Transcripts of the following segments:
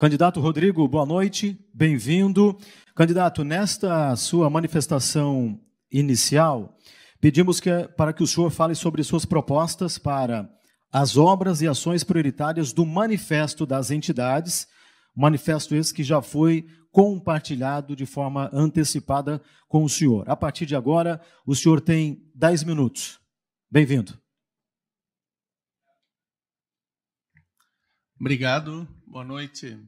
Candidato Rodrigo, boa noite, bem-vindo. Candidato, nesta sua manifestação inicial, pedimos que, para que o senhor fale sobre suas propostas para as obras e ações prioritárias do Manifesto das Entidades, manifesto esse que já foi compartilhado de forma antecipada com o senhor. A partir de agora, o senhor tem 10 minutos. Bem-vindo. Obrigado, Boa noite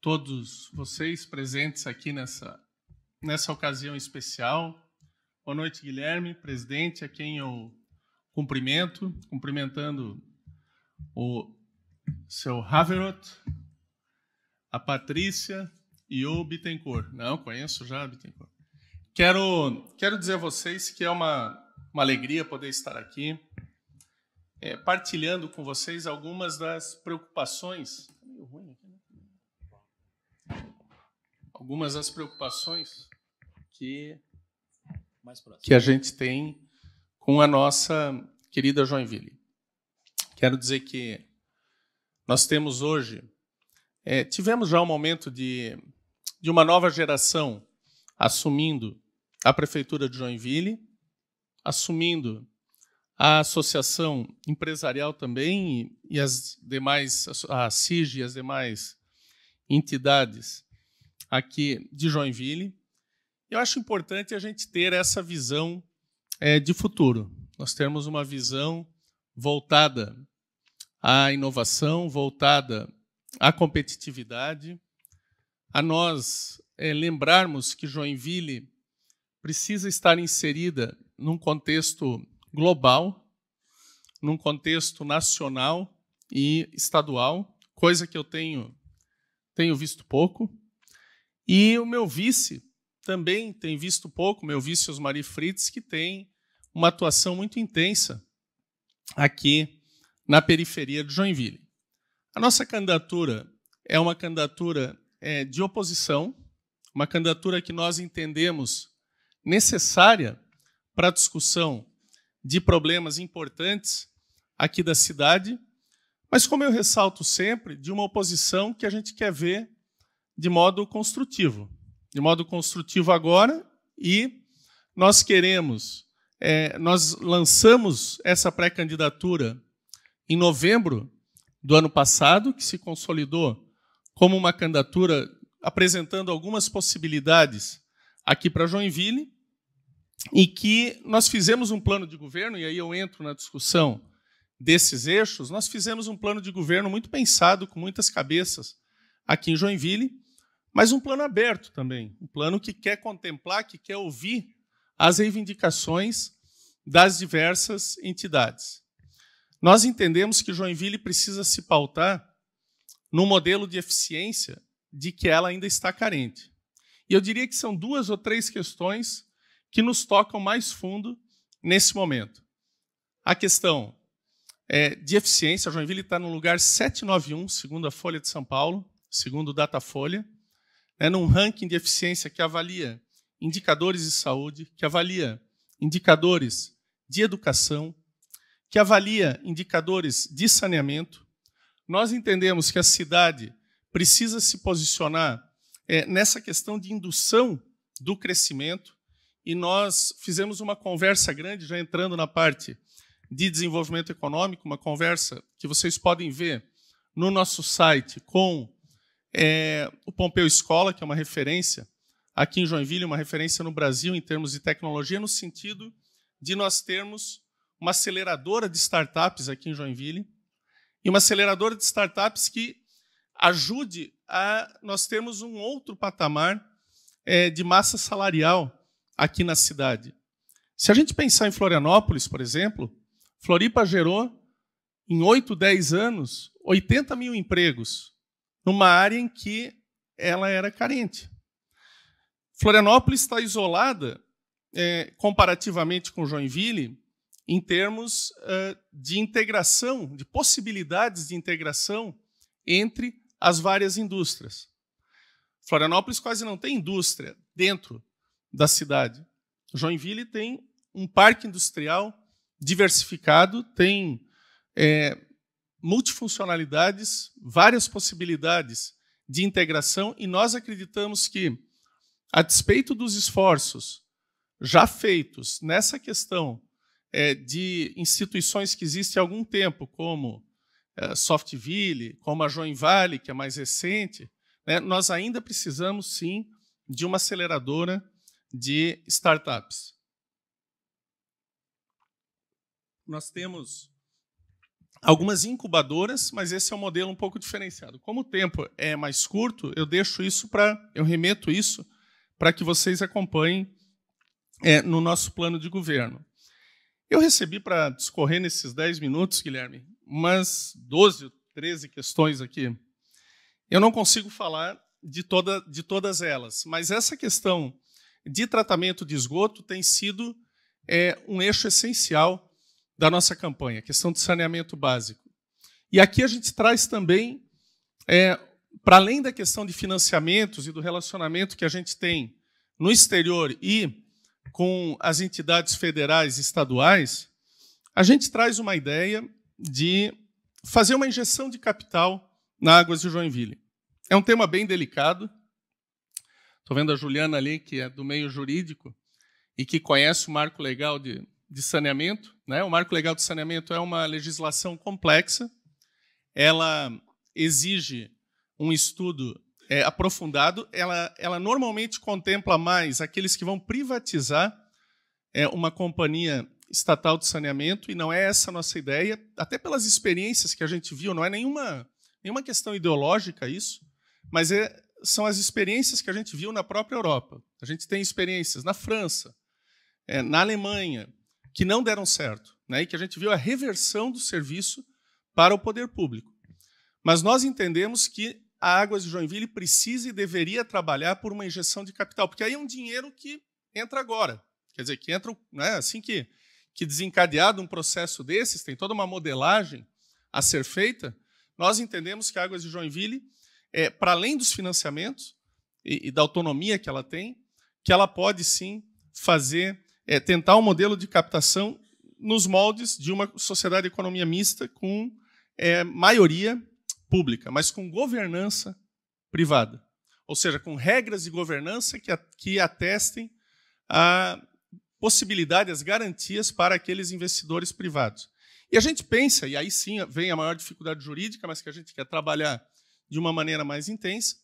todos vocês presentes aqui nessa, nessa ocasião especial. Boa noite, Guilherme, presidente, a quem eu cumprimento, cumprimentando o seu Haverot, a Patrícia e o Bittencourt. Não, conheço já Bittencourt. Quero, quero dizer a vocês que é uma, uma alegria poder estar aqui é, partilhando com vocês algumas das preocupações. Tá né? Algumas das preocupações que, que a gente tem com a nossa querida Joinville. Quero dizer que nós temos hoje, é, tivemos já um momento de, de uma nova geração assumindo a Prefeitura de Joinville, assumindo a associação empresarial também e as demais, a CIG e as demais entidades aqui de Joinville. Eu acho importante a gente ter essa visão é, de futuro. Nós temos uma visão voltada à inovação, voltada à competitividade, a nós é, lembrarmos que Joinville precisa estar inserida num contexto global, num contexto nacional e estadual, coisa que eu tenho, tenho visto pouco. E o meu vice também tem visto pouco, meu vice Osmari Fritz, que tem uma atuação muito intensa aqui na periferia de Joinville. A nossa candidatura é uma candidatura é, de oposição, uma candidatura que nós entendemos necessária para a discussão de problemas importantes aqui da cidade, mas como eu ressalto sempre, de uma oposição que a gente quer ver de modo construtivo. De modo construtivo agora, e nós queremos, é, nós lançamos essa pré-candidatura em novembro do ano passado, que se consolidou como uma candidatura apresentando algumas possibilidades aqui para Joinville, e que nós fizemos um plano de governo, e aí eu entro na discussão desses eixos, nós fizemos um plano de governo muito pensado, com muitas cabeças aqui em Joinville, mas um plano aberto também, um plano que quer contemplar, que quer ouvir as reivindicações das diversas entidades. Nós entendemos que Joinville precisa se pautar no modelo de eficiência de que ela ainda está carente. E eu diria que são duas ou três questões que nos tocam mais fundo nesse momento. A questão é, de eficiência, Joinville está no lugar 791, segundo a Folha de São Paulo, segundo o Datafolha, né, num ranking de eficiência que avalia indicadores de saúde, que avalia indicadores de educação, que avalia indicadores de saneamento. Nós entendemos que a cidade precisa se posicionar é, nessa questão de indução do crescimento, e nós fizemos uma conversa grande, já entrando na parte de desenvolvimento econômico, uma conversa que vocês podem ver no nosso site com é, o Pompeu Escola, que é uma referência aqui em Joinville, uma referência no Brasil em termos de tecnologia, no sentido de nós termos uma aceleradora de startups aqui em Joinville e uma aceleradora de startups que ajude a nós termos um outro patamar é, de massa salarial aqui na cidade. Se a gente pensar em Florianópolis, por exemplo, Floripa gerou, em 8, 10 anos, 80 mil empregos, numa área em que ela era carente. Florianópolis está isolada, é, comparativamente com Joinville, em termos de integração, de possibilidades de integração entre as várias indústrias. Florianópolis quase não tem indústria dentro da cidade. Joinville tem um parque industrial diversificado, tem é, multifuncionalidades, várias possibilidades de integração, e nós acreditamos que, a despeito dos esforços já feitos nessa questão é, de instituições que existem há algum tempo, como é, Softville, como a Joinvale, que é mais recente, né, nós ainda precisamos, sim, de uma aceleradora de startups. Nós temos algumas incubadoras, mas esse é um modelo um pouco diferenciado. Como o tempo é mais curto, eu deixo isso para, eu remeto isso para que vocês acompanhem é, no nosso plano de governo. Eu recebi para discorrer nesses 10 minutos, Guilherme, umas 12 13 questões aqui. Eu não consigo falar de, toda, de todas elas, mas essa questão de tratamento de esgoto tem sido é, um eixo essencial da nossa campanha, a questão de saneamento básico. E aqui a gente traz também, é, para além da questão de financiamentos e do relacionamento que a gente tem no exterior e com as entidades federais e estaduais, a gente traz uma ideia de fazer uma injeção de capital na Águas de Joinville. É um tema bem delicado, Estou vendo a Juliana ali, que é do meio jurídico e que conhece o marco legal de, de saneamento. Né? O marco legal de saneamento é uma legislação complexa, ela exige um estudo é, aprofundado, ela, ela normalmente contempla mais aqueles que vão privatizar é, uma companhia estatal de saneamento, e não é essa a nossa ideia, até pelas experiências que a gente viu, não é nenhuma, nenhuma questão ideológica isso, mas é, são as experiências que a gente viu na própria Europa. A gente tem experiências na França, é, na Alemanha, que não deram certo, né, e que a gente viu a reversão do serviço para o poder público. Mas nós entendemos que a Águas de Joinville precisa e deveria trabalhar por uma injeção de capital, porque aí é um dinheiro que entra agora. Quer dizer, que entra né, assim que, que desencadeado um processo desses, tem toda uma modelagem a ser feita. Nós entendemos que a Águas de Joinville é, para além dos financiamentos e, e, da autonomia que ela tem, que ela pode sim fazer, é, tentar um modelo de captação nos moldes de uma sociedade de economia mista com é, maioria pública, mas com governança privada. Ou seja, com regras de governança que, que atestem a possibilidade, as garantias para aqueles investidores privados. E a gente pensa, e aí sim vem a maior dificuldade jurídica, mas que a gente quer trabalhar de uma maneira mais intensa,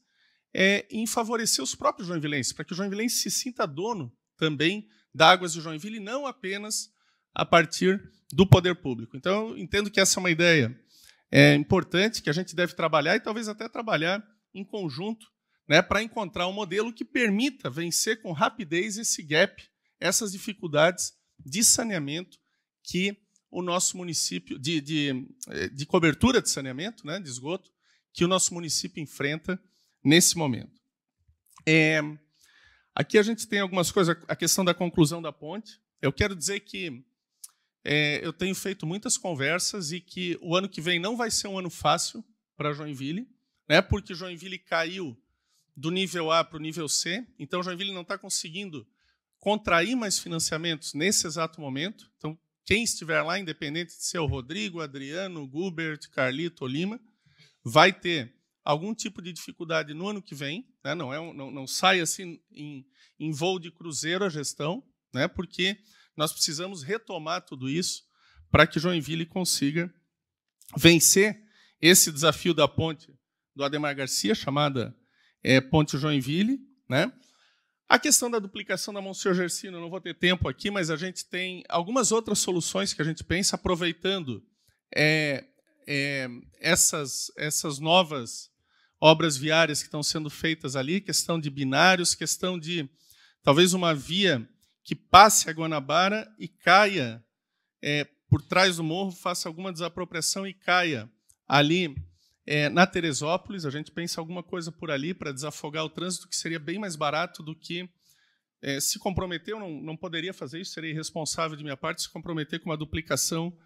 é, em favorecer os próprios joinvilenses, para que o joinvilense se sinta dono também da Águas de Joinville, e não apenas a partir do poder público. Então, eu entendo que essa é uma ideia é, importante, que a gente deve trabalhar e talvez até trabalhar em conjunto né, para encontrar um modelo que permita vencer com rapidez esse gap, essas dificuldades de saneamento que o nosso município, de, de, é, de cobertura de saneamento, né, de esgoto, que o nosso município enfrenta nesse momento. É, aqui a gente tem algumas coisas, a questão da conclusão da ponte. Eu quero dizer que é, eu tenho feito muitas conversas e que o ano que vem não vai ser um ano fácil para Joinville, né, porque Joinville caiu do nível A para o nível C, então Joinville não está conseguindo contrair mais financiamentos nesse exato momento. Então, quem estiver lá, independente de ser o Rodrigo, Adriano, Gubert, Carlito ou Lima, vai ter algum tipo de dificuldade no ano que vem, né? não, é, não, não sai assim em, em voo de cruzeiro a gestão, né? porque nós precisamos retomar tudo isso para que Joinville consiga vencer esse desafio da ponte do Ademar Garcia, chamada é, Ponte Joinville. Né? A questão da duplicação da Monsenhor Gersino, não vou ter tempo aqui, mas a gente tem algumas outras soluções que a gente pensa, aproveitando é, é, essas, essas novas obras viárias que estão sendo feitas ali, questão de binários, questão de talvez uma via que passe a Guanabara e caia é, por trás do morro, faça alguma desapropriação e caia ali é, na Teresópolis. A gente pensa alguma coisa por ali para desafogar o trânsito, que seria bem mais barato do que é, se comprometeu, não, não poderia fazer isso, seria irresponsável de minha parte se comprometer com uma duplicação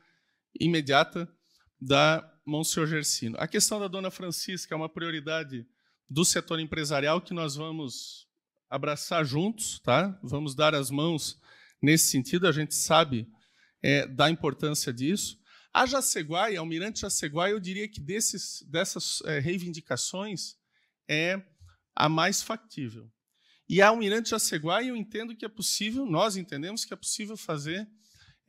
imediata da Monsenhor Gersino. A questão da Dona Francisca é uma prioridade do setor empresarial que nós vamos abraçar juntos, tá? Vamos dar as mãos nesse sentido. A gente sabe é, da importância disso. A Jaceguai, Almirante Jaceguai, eu diria que desses, dessas é, reivindicações é a mais factível. E a Almirante Jaceguai, eu entendo que é possível, nós entendemos que é possível fazer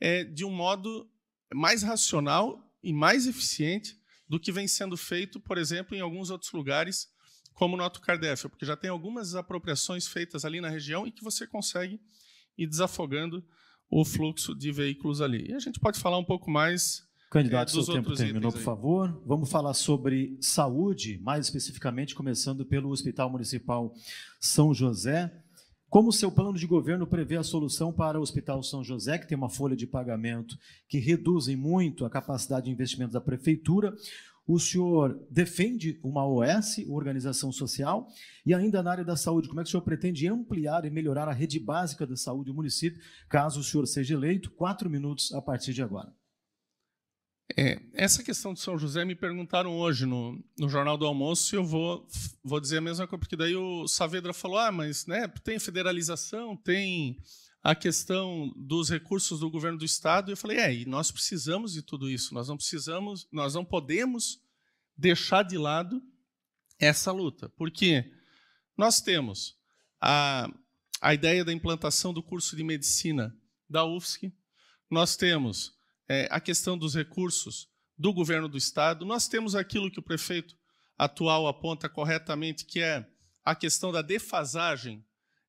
é, de um modo mais racional e mais eficiente do que vem sendo feito, por exemplo, em alguns outros lugares, como no Alto Cardéfio, porque já tem algumas apropriações feitas ali na região e que você consegue ir desafogando o fluxo de veículos ali. E a gente pode falar um pouco mais Candidato, é, seu tempo terminou, por favor. Vamos falar sobre saúde, mais especificamente, começando pelo Hospital Municipal São José. Como o seu plano de governo prevê a solução para o Hospital São José, que tem uma folha de pagamento que reduzem muito a capacidade de investimento da prefeitura, o senhor defende uma OS, organização social, e ainda na área da saúde, como é que o senhor pretende ampliar e melhorar a rede básica da saúde do município, caso o senhor seja eleito? Quatro minutos a partir de agora. É, essa questão de São José me perguntaram hoje no, no Jornal do Almoço e eu vou, vou dizer a mesma coisa, porque daí o Saavedra falou: ah, mas né, tem federalização, tem a questão dos recursos do governo do Estado. E eu falei: é, e nós precisamos de tudo isso, nós não precisamos, nós não podemos deixar de lado essa luta, porque nós temos a, a ideia da implantação do curso de medicina da UFSC, nós temos é, a questão dos recursos do governo do Estado. Nós temos aquilo que o prefeito atual aponta corretamente, que é a questão da defasagem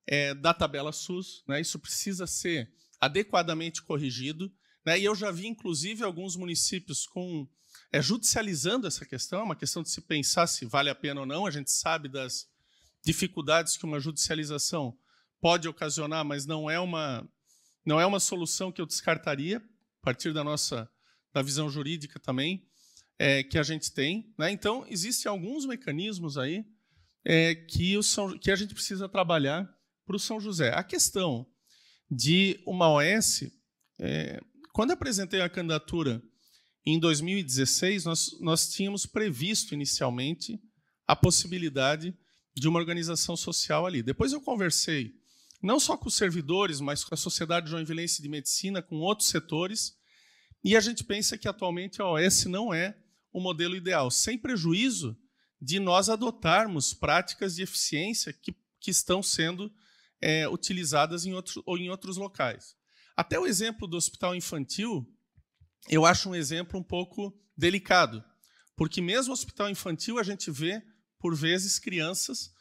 é, da tabela SUS. Né? Isso precisa ser adequadamente corrigido. Né? E eu já vi, inclusive, alguns municípios com é, judicializando essa questão, é uma questão de se pensar se vale a pena ou não. A gente sabe das dificuldades que uma judicialização pode ocasionar, mas não é uma, não é uma solução que eu descartaria a partir da nossa da visão jurídica também é, que a gente tem. Né? Então, existem alguns mecanismos aí é, que, o São, que a gente precisa trabalhar para o São José. A questão de uma OS, é, quando apresentei a candidatura em 2016, nós, nós tínhamos previsto inicialmente a possibilidade de uma organização social ali. Depois eu conversei não só com os servidores, mas com a Sociedade Joinvilense de Medicina, com outros setores. E a gente pensa que atualmente a OS não é o modelo ideal, sem prejuízo de nós adotarmos práticas de eficiência que, que estão sendo é, utilizadas em, outro, ou em outros locais. Até o exemplo do hospital infantil, eu acho um exemplo um pouco delicado, porque mesmo hospital infantil a gente vê, por vezes, crianças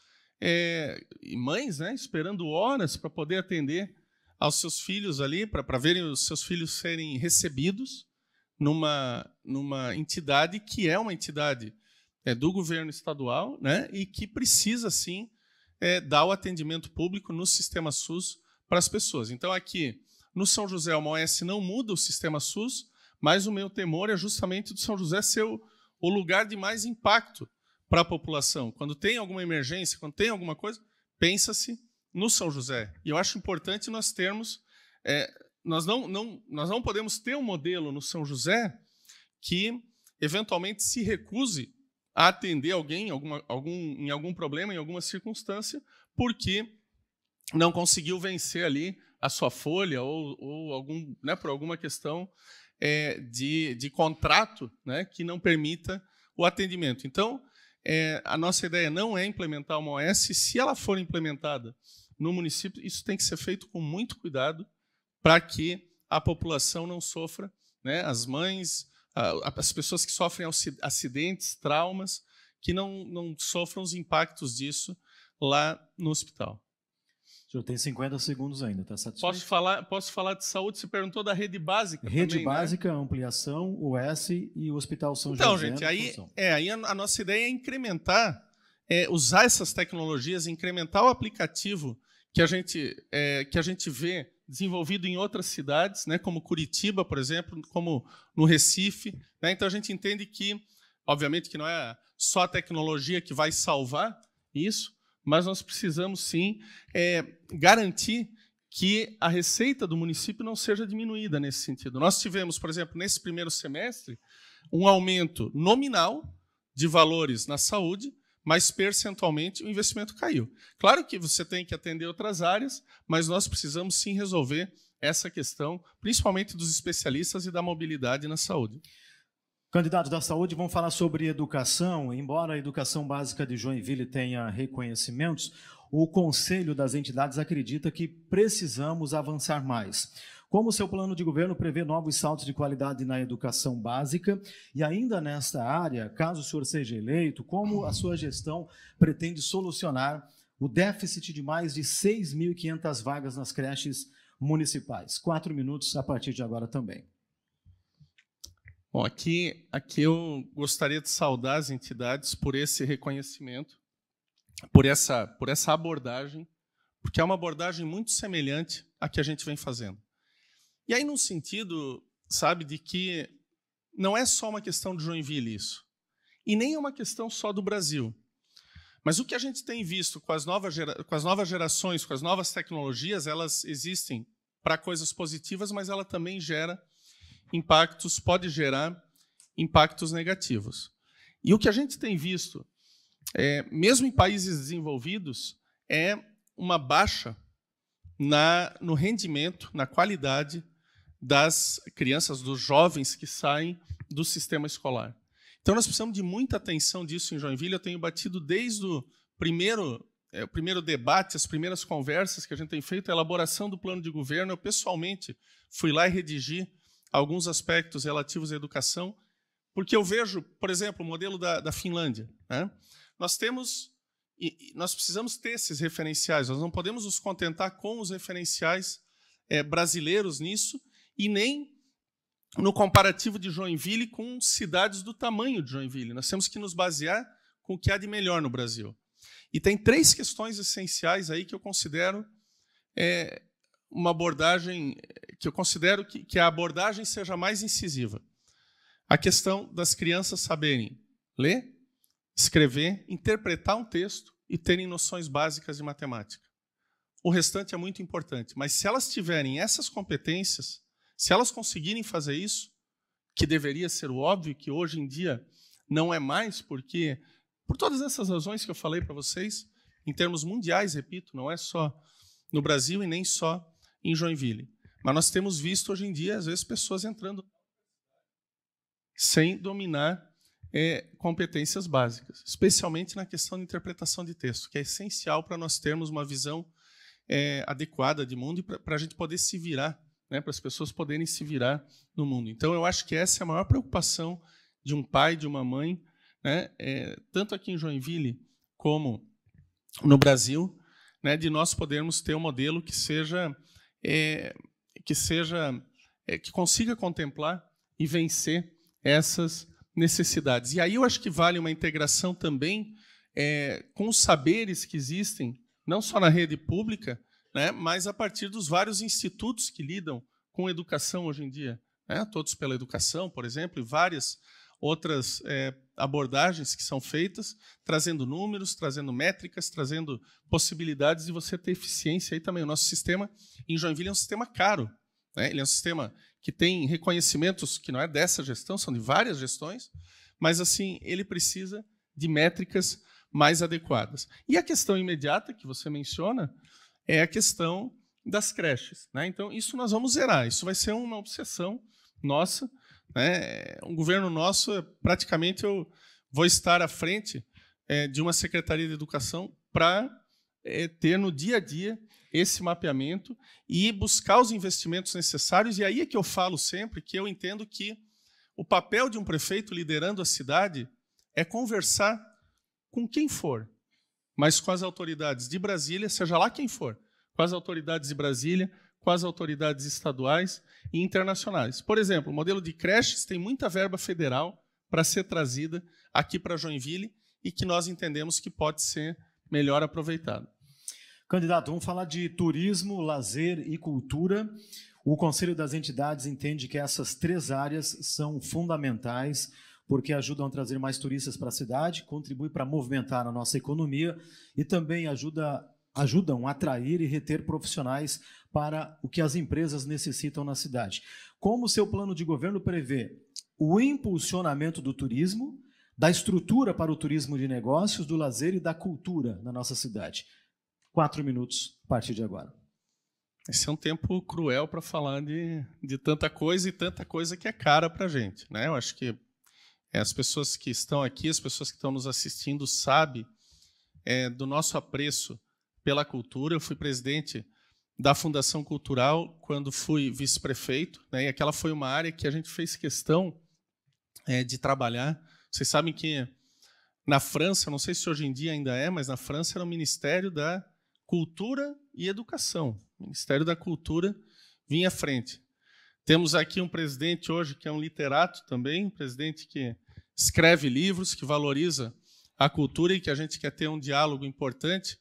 é, mães né, esperando horas para poder atender aos seus filhos ali, para verem os seus filhos serem recebidos numa, numa entidade que é uma entidade é, do governo estadual né, e que precisa, sim, é, dar o atendimento público no sistema SUS para as pessoas. Então, aqui no São José, o OS não muda o sistema SUS, mas o meu temor é justamente do São José ser o, o lugar de mais impacto para a população. Quando tem alguma emergência, quando tem alguma coisa, pensa-se no São José. E eu acho importante nós termos. É, nós, não, não, nós não podemos ter um modelo no São José que eventualmente se recuse a atender alguém alguma, algum, em algum problema, em alguma circunstância, porque não conseguiu vencer ali a sua folha ou, ou algum, né, por alguma questão é, de, de contrato né, que não permita o atendimento. Então, é, a nossa ideia não é implementar uma OS, se ela for implementada no município, isso tem que ser feito com muito cuidado para que a população não sofra, né? as mães, as pessoas que sofrem acidentes, traumas, que não, não sofram os impactos disso lá no hospital senhor tem 50 segundos ainda, tá satisfeito? Posso falar, posso falar de saúde? Você perguntou da rede básica. Rede também, né? básica, né? ampliação, S e o Hospital São então, José. Então, gente, aí, é, aí a, a, nossa ideia é incrementar, é, usar essas tecnologias, incrementar o aplicativo que a gente, é, que a gente vê desenvolvido em outras cidades, né, como Curitiba, por exemplo, como no Recife. Né? Então a gente entende que, obviamente, que não é só a tecnologia que vai salvar isso, mas nós precisamos sim é, garantir que a receita do município não seja diminuída nesse sentido. Nós tivemos, por exemplo, nesse primeiro semestre, um aumento nominal de valores na saúde, mas percentualmente o investimento caiu. Claro que você tem que atender outras áreas, mas nós precisamos sim resolver essa questão, principalmente dos especialistas e da mobilidade na saúde. Candidatos da saúde vão falar sobre educação. Embora a educação básica de Joinville tenha reconhecimentos, o Conselho das Entidades acredita que precisamos avançar mais. Como seu plano de governo prevê novos saltos de qualidade na educação básica? E ainda nesta área, caso o senhor seja eleito, como a sua gestão pretende solucionar o déficit de mais de 6.500 vagas nas creches municipais? Quatro minutos a partir de agora também. Bom, aqui, aqui eu gostaria de saudar as entidades por esse reconhecimento, por essa, por essa abordagem, porque é uma abordagem muito semelhante à que a gente vem fazendo. E aí, num sentido, sabe, de que não é só uma questão de Joinville isso, e nem é uma questão só do Brasil. Mas o que a gente tem visto com as novas, gera, com as novas gerações, com as novas tecnologias, elas existem para coisas positivas, mas ela também gera impactos, pode gerar impactos negativos. E o que a gente tem visto, é, mesmo em países desenvolvidos, é uma baixa na, no rendimento, na qualidade das crianças, dos jovens que saem do sistema escolar. Então, nós precisamos de muita atenção disso em Joinville. Eu tenho batido desde o primeiro, é, o primeiro debate, as primeiras conversas que a gente tem feito, a elaboração do plano de governo. Eu, pessoalmente, fui lá e redigi alguns aspectos relativos à educação, porque eu vejo, por exemplo, o modelo da, da Finlândia. Né? Nós temos, nós precisamos ter esses referenciais, nós não podemos nos contentar com os referenciais é, brasileiros nisso e nem no comparativo de Joinville com cidades do tamanho de Joinville. Nós temos que nos basear com o que há de melhor no Brasil. E tem três questões essenciais aí que eu considero é, uma abordagem eh, que eu considero que, que a abordagem seja mais incisiva. A questão das crianças saberem ler, escrever, interpretar um texto e terem noções básicas de matemática. O restante é muito importante, mas se elas tiverem essas competências, se elas conseguirem fazer isso, que deveria ser o óbvio, que hoje em dia não é mais, porque, por todas essas razões que eu falei para vocês, em termos mundiais, repito, não é só no Brasil e nem só em Joinville. Mas nós temos visto hoje em dia, às vezes, pessoas entrando sem dominar é, competências básicas, especialmente na questão de interpretação de texto, que é essencial para nós termos uma visão é, adequada de mundo e para a gente poder se virar, né, para as pessoas poderem se virar no mundo. Então, eu acho que essa é a maior preocupação de um pai, de uma mãe, né, é, tanto aqui em Joinville como no Brasil, né, de nós podermos ter um modelo que seja é, que seja é, que consiga contemplar e vencer essas necessidades. E aí eu acho que vale uma integração também é, com os saberes que existem, não só na rede pública, né, mas a partir dos vários institutos que lidam com educação hoje em dia. Né, todos pela educação, por exemplo, e várias outras é, abordagens que são feitas, trazendo números, trazendo métricas, trazendo possibilidades de você ter eficiência aí também. O nosso sistema em Joinville é um sistema caro. Né? Ele é um sistema que tem reconhecimentos que não é dessa gestão, são de várias gestões, mas assim ele precisa de métricas mais adequadas. E a questão imediata que você menciona é a questão das creches. Né? Então, isso nós vamos zerar. Isso vai ser uma obsessão nossa né? É, um governo nosso, é, praticamente, eu vou estar à frente é, de uma secretaria de educação para é, ter no dia a dia esse mapeamento e buscar os investimentos necessários. E aí é que eu falo sempre que eu entendo que o papel de um prefeito liderando a cidade é conversar com quem for, mas com as autoridades de Brasília, seja lá quem for, com as autoridades de Brasília, com as autoridades estaduais e internacionais. Por exemplo, o modelo de creches tem muita verba federal para ser trazida aqui para Joinville e que nós entendemos que pode ser melhor aproveitado. Candidato, vamos falar de turismo, lazer e cultura. O Conselho das Entidades entende que essas três áreas são fundamentais porque ajudam a trazer mais turistas para a cidade, contribui para movimentar a nossa economia e também ajuda ajudam a atrair e reter profissionais para o que as empresas necessitam na cidade. Como o seu plano de governo prevê o impulsionamento do turismo, da estrutura para o turismo de negócios, do lazer e da cultura na nossa cidade? Quatro minutos a partir de agora. Esse é um tempo cruel para falar de, de tanta coisa e tanta coisa que é cara para a gente. Né? Eu acho que é, as pessoas que estão aqui, as pessoas que estão nos assistindo, sabem é, do nosso apreço pela cultura. Eu fui presidente da Fundação Cultural quando fui vice-prefeito, né? E aquela foi uma área que a gente fez questão é, de trabalhar. Vocês sabem que na França, não sei se hoje em dia ainda é, mas na França era o Ministério da Cultura e Educação. O Ministério da Cultura vinha à frente. Temos aqui um presidente hoje que é um literato também, um presidente que escreve livros, que valoriza a cultura e que a gente quer ter um diálogo importante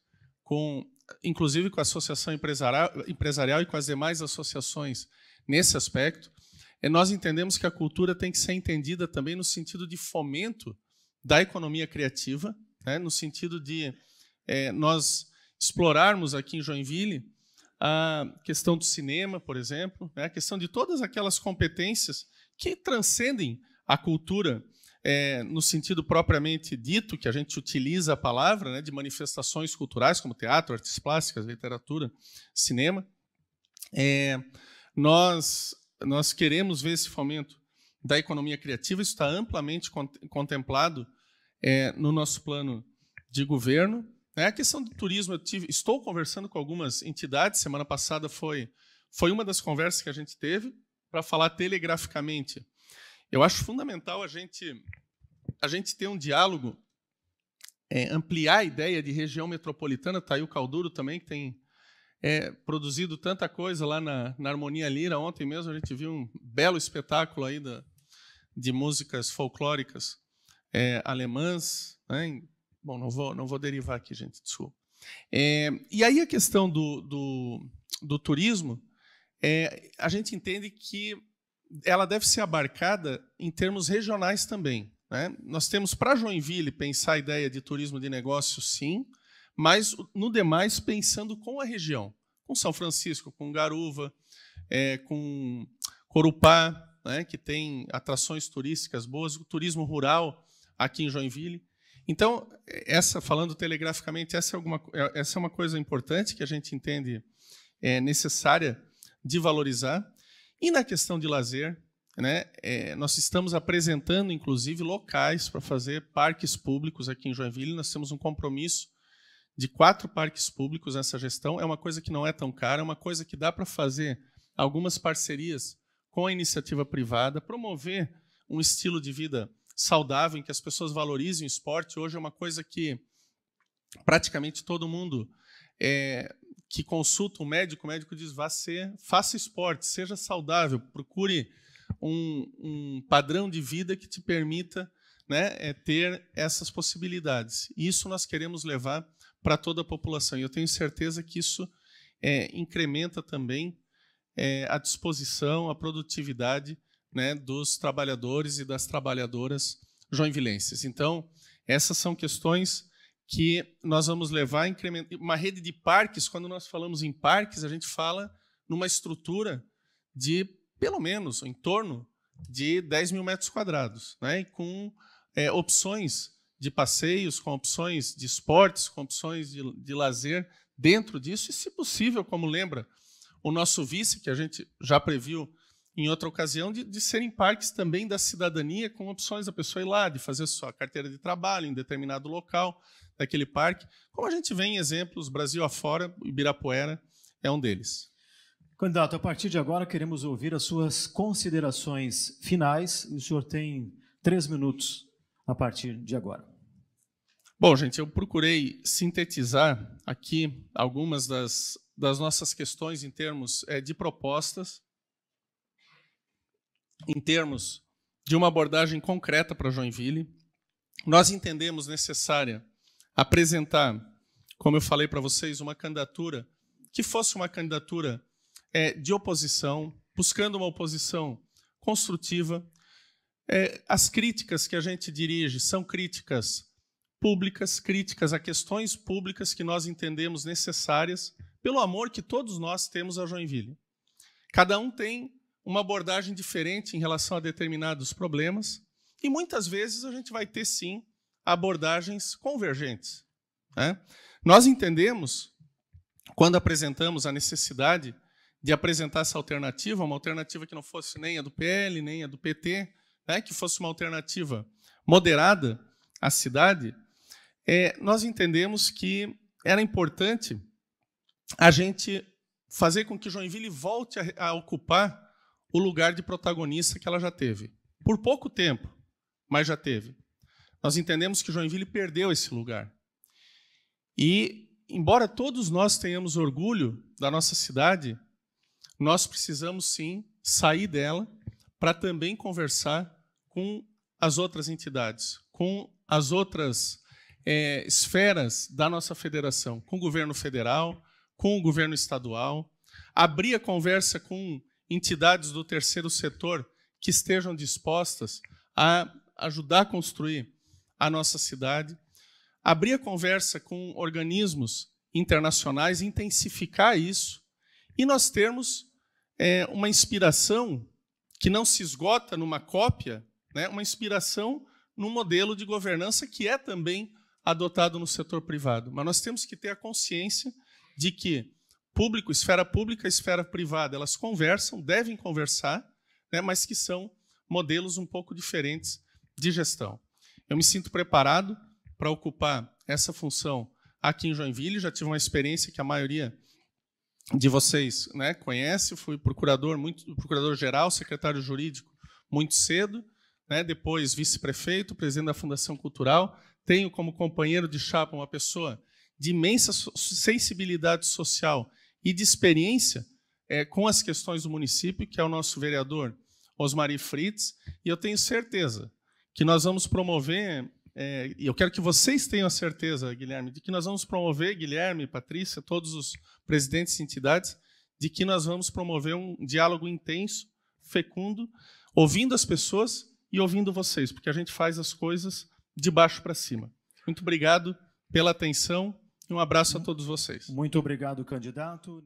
com, inclusive com a associação empresarial, empresarial e com as demais associações nesse aspecto, é nós entendemos que a cultura tem que ser entendida também no sentido de fomento da economia criativa, né? no sentido de é, nós explorarmos aqui em Joinville a questão do cinema, por exemplo, né? a questão de todas aquelas competências que transcendem a cultura é, no sentido propriamente dito, que a gente utiliza a palavra, né, de manifestações culturais, como teatro, artes plásticas, literatura, cinema, é, nós, nós queremos ver esse fomento da economia criativa, isso está amplamente cont contemplado é, no nosso plano de governo. Né? A questão do turismo, eu tive, estou conversando com algumas entidades, semana passada foi, foi uma das conversas que a gente teve, para falar telegraficamente eu acho fundamental a gente, a gente ter um diálogo, é, ampliar a ideia de região metropolitana. Está aí o Calduro também, que tem é, produzido tanta coisa lá na, na, Harmonia Lira. Ontem mesmo a gente viu um belo espetáculo aí da, de músicas folclóricas é, alemãs. Né? Bom, não vou, não vou derivar aqui, gente, desculpa. É, e aí a questão do, do, do turismo, é, a gente entende que ela deve ser abarcada em termos regionais também. Né? Nós temos para Joinville pensar a ideia de turismo de negócio, sim, mas no demais pensando com a região, com São Francisco, com Garuva, é, com Corupá, né, que tem atrações turísticas boas, o turismo rural aqui em Joinville. Então, essa falando telegraficamente, essa é, alguma, é, essa é uma coisa importante que a gente entende é necessária de valorizar. E na questão de lazer, né, é, nós estamos apresentando, inclusive, locais para fazer parques públicos aqui em Joinville. Nós temos um compromisso de quatro parques públicos nessa gestão. É uma coisa que não é tão cara, é uma coisa que dá para fazer algumas parcerias com a iniciativa privada, promover um estilo de vida saudável em que as pessoas valorizem o esporte. Hoje é uma coisa que praticamente todo mundo é, que consulta um médico, o médico diz: vá ser, faça esporte, seja saudável, procure um, um padrão de vida que te permita né, é ter essas possibilidades. Isso nós queremos levar para toda a população. E eu tenho certeza que isso é, incrementa também é, a disposição, a produtividade né, dos trabalhadores e das trabalhadoras joinvilenses. Então, essas são questões que nós vamos levar uma rede de parques. Quando nós falamos em parques, a gente fala numa estrutura de pelo menos em torno de 10 mil metros quadrados, né? com é, opções de passeios, com opções de esportes, com opções de, de lazer dentro disso e, se possível, como lembra o nosso vice, que a gente já previu em outra ocasião, de, de, serem parques também da cidadania, com opções da pessoa ir lá, de fazer sua carteira de trabalho em determinado local daquele parque. Como a gente vê em exemplos Brasil afora, Ibirapuera é um deles. Candidato, a partir de agora queremos ouvir as suas considerações finais. O senhor tem três minutos a partir de agora. Bom, gente, eu procurei sintetizar aqui algumas das, das nossas questões em termos é, de propostas em termos de uma abordagem concreta para Joinville, nós entendemos necessária apresentar, como eu falei para vocês, uma candidatura que fosse uma candidatura é, de oposição, buscando uma oposição construtiva. É, as críticas que a gente dirige são críticas públicas, críticas a questões públicas que nós entendemos necessárias, pelo amor que todos nós temos a Joinville. Cada um tem uma abordagem diferente em relação a determinados problemas, e muitas vezes a gente vai ter sim abordagens convergentes. Né? Nós entendemos, quando apresentamos a necessidade de apresentar essa alternativa, uma alternativa que não fosse nem a do PL, nem a do PT, né? que fosse uma alternativa moderada à cidade, é, nós entendemos que era importante a gente fazer com que Joinville volte a, a ocupar o lugar de protagonista que ela já teve. Por pouco tempo, mas já teve. Nós entendemos que Joinville perdeu esse lugar. E, embora todos nós tenhamos orgulho da nossa cidade, nós precisamos sim sair dela para também conversar com as outras entidades, com as outras é, esferas da nossa federação, com o governo federal, com o governo estadual, abrir a conversa com entidades do terceiro setor que estejam dispostas a ajudar a construir a nossa cidade, abrir a conversa com organismos internacionais, intensificar isso e nós termos é, uma inspiração que não se esgota numa cópia, né, uma inspiração num modelo de governança que é também adotado no setor privado. Mas nós temos que ter a consciência de que público, esfera pública, esfera privada, elas conversam, devem conversar, né, mas que são modelos um pouco diferentes de gestão. Eu me sinto preparado para ocupar essa função aqui em Joinville, já tive uma experiência que a maioria de vocês né, conhece, fui procurador muito procurador geral, secretário jurídico muito cedo, né, depois vice-prefeito, presidente da Fundação Cultural, tenho como companheiro de chapa uma pessoa de imensa sensibilidade social e de experiência é, com as questões do município, que é o nosso vereador Osmari Fritz, e eu tenho certeza que nós vamos promover, é, e eu quero que vocês tenham a certeza, Guilherme, de que nós vamos promover, Guilherme, Patrícia, todos os presidentes e entidades, de que nós vamos promover um diálogo intenso, fecundo, ouvindo as pessoas e ouvindo vocês, porque a gente faz as coisas de baixo para cima. Muito obrigado pela atenção um abraço a né? todos vocês. Muito obrigado, candidato.